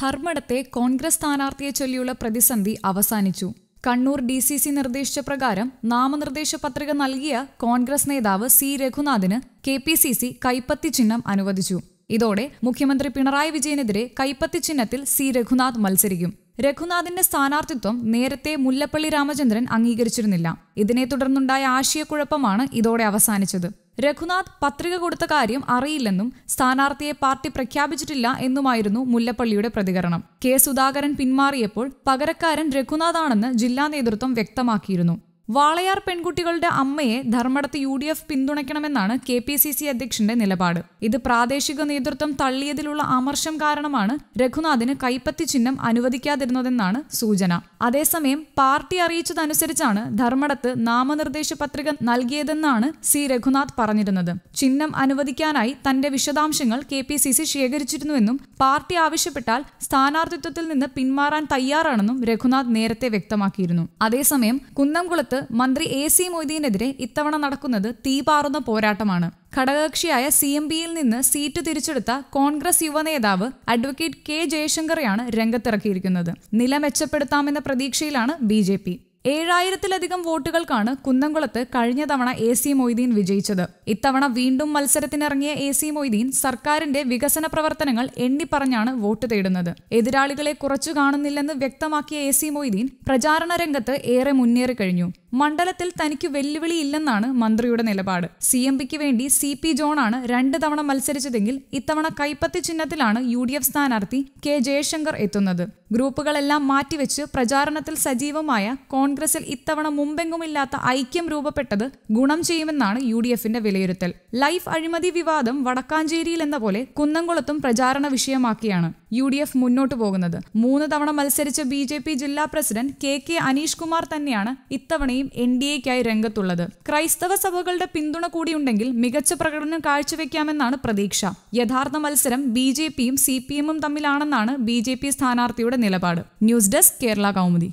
ധർമ്മടത്തെ കോൺഗ്രസ് സ്ഥാനാർത്ഥിയെ ചൊല്ലിയുള്ള പ്രതിസന്ധി അവസാനിച്ചു കണ്ണൂർ ഡി സി സി നിർദ്ദേശിച്ച പ്രകാരം നാമനിർദ്ദേശ പത്രിക നൽകിയ കോൺഗ്രസ് നേതാവ് സി രഘുനാഥിന് കെ പി സി സി കൈപ്പത്തി ചിഹ്നം അനുവദിച്ചു ഇതോടെ മുഖ്യമന്ത്രി പിണറായി വിജയനെതിരെ കൈപ്പത്തി ചിഹ്നത്തിൽ സി രഘുനാഥ് മത്സരിക്കും രഘുനാഥിന്റെ സ്ഥാനാർത്ഥിത്വം നേരത്തെ മുല്ലപ്പള്ളി രാമചന്ദ്രൻ അംഗീകരിച്ചിരുന്നില്ല ഇതിനെ തുടർന്നുണ്ടായ ആശയക്കുഴപ്പമാണ് ഇതോടെ അവസാനിച്ചത് രഘുനാഥ് പത്രിക കൊടുത്ത കാര്യം അറിയില്ലെന്നും സ്ഥാനാർത്ഥിയെ പാർട്ടി പ്രഖ്യാപിച്ചിട്ടില്ല എന്നുമായിരുന്നു മുല്ലപ്പള്ളിയുടെ പ്രതികരണം കെ സുധാകരൻ പിന്മാറിയപ്പോൾ പകരക്കാരൻ രഘുനാഥാണെന്ന് ജില്ലാ നേതൃത്വം വ്യക്തമാക്കിയിരുന്നു വാളയാർ പെൺകുട്ടികളുടെ അമ്മയെ ധർമ്മടത്ത് യു ഡി എഫ് പിന്തുണയ്ക്കണമെന്നാണ് കെ പി സി സി അധ്യക്ഷന്റെ നിലപാട് ഇത് പ്രാദേശിക നേതൃത്വം തള്ളിയതിലുള്ള ആമർശം കാരണമാണ് രഘുനാഥിന് കൈപ്പത്തി ചിഹ്നം അനുവദിക്കാതിരുന്നതെന്നാണ് സൂചന അതേസമയം പാർട്ടി അറിയിച്ചതനുസരിച്ചാണ് ധർമ്മടത്ത് നാമനിർദ്ദേശ പത്രിക നൽകിയതെന്നാണ് സി രഘുനാഥ് പറഞ്ഞിരുന്നത് ചിഹ്നം അനുവദിക്കാനായി തന്റെ വിശദാംശങ്ങൾ കെ പി സി സി ശേഖരിച്ചിരുന്നുവെന്നും പാർട്ടി ആവശ്യപ്പെട്ടാൽ സ്ഥാനാർത്ഥിത്വത്തിൽ നിന്ന് പിന്മാറാൻ തയ്യാറാണെന്നും രഘുനാഥ് നേരത്തെ വ്യക്തമാക്കിയിരുന്നു അതേസമയം കുന്നംകുളത്ത് മന്ത്രി എ സി മൊയ്തീനെതിരെ ഇത്തവണ നടക്കുന്നത് തീപാറുന്ന പോരാട്ടമാണ് ഘടകകക്ഷിയായ സി എം ബിയിൽ നിന്ന് സീറ്റ് തിരിച്ചെടുത്ത കോൺഗ്രസ് യുവനേതാവ് അഡ്വക്കേറ്റ് കെ ജയശങ്കറെയാണ് രംഗത്തിറക്കിയിരിക്കുന്നത് നില മെച്ചപ്പെടുത്താമെന്ന പ്രതീക്ഷയിലാണ് ബി ഏഴായിരത്തിലധികം വോട്ടുകൾക്കാണ് കുന്നംകുളത്ത് കഴിഞ്ഞ തവണ എ സി മൊയ്തീൻ വിജയിച്ചത് ഇത്തവണ വീണ്ടും മത്സരത്തിനിറങ്ങിയ എ സി മൊയ്തീൻ സർക്കാരിന്റെ വികസന പ്രവർത്തനങ്ങൾ എണ്ണിപ്പറഞ്ഞാണ് വോട്ട് തേടുന്നത് എതിരാളികളെ കുറച്ചു കാണുന്നില്ലെന്ന് വ്യക്തമാക്കിയ എ സി മൊയ്തീൻ പ്രചാരണ രംഗത്ത് ഏറെ മുന്നേറി കഴിഞ്ഞു മണ്ഡലത്തിൽ തനിക്ക് വെല്ലുവിളിയില്ലെന്നാണ് മന്ത്രിയുടെ നിലപാട് സി എം പിക്ക് വേണ്ടി സി പി ജോണാണ് രണ്ട് തവണ മത്സരിച്ചതെങ്കിൽ ഇത്തവണ കൈപ്പത്തി ചിഹ്നത്തിലാണ് യു ഡി എഫ് സ്ഥാനാർത്ഥി കെ ജയശങ്കർ എത്തുന്നത് ഗ്രൂപ്പുകളെല്ലാം മാറ്റിവെച്ച് പ്രചാരണത്തിൽ സജീവമായ കോൺഗ്രസ് കോൺഗ്രസിൽ ഇത്തവണ മുമ്പെങ്ങുമില്ലാത്ത ഐക്യം രൂപപ്പെട്ടത് ഗുണം ചെയ്യുമെന്നാണ് യു ഡി എഫിന്റെ വിലയിരുത്തൽ ലൈഫ് അഴിമതി വിവാദം വടക്കാഞ്ചേരിയിൽ എന്ന പോലെ കുന്നംകുളത്തും പ്രചാരണ വിഷയമാക്കിയാണ് യു ഡി എഫ് മുന്നോട്ടു പോകുന്നത് മൂന്ന് തവണ മത്സരിച്ച ബി ജെ പി ജില്ലാ president K K Aneesh Kumar തന്നെയാണ് ഇത്തവണയും എൻ ഡി എക്കായി രംഗത്തുള്ളത് ക്രൈസ്തവ സഭകളുടെ പിന്തുണ കൂടിയുണ്ടെങ്കിൽ മികച്ച പ്രകടനം കാഴ്ചവെക്കാമെന്നാണ് പ്രതീക്ഷ യഥാർത്ഥ മത്സരം ബി ജെ പിയും സി പി എമ്മും തമ്മിലാണെന്നാണ് ബി ജെ പി സ്ഥാനാർത്ഥിയുടെ നിലപാട് ന്യൂസ് ഡെസ്ക് കേരള കൗമുദി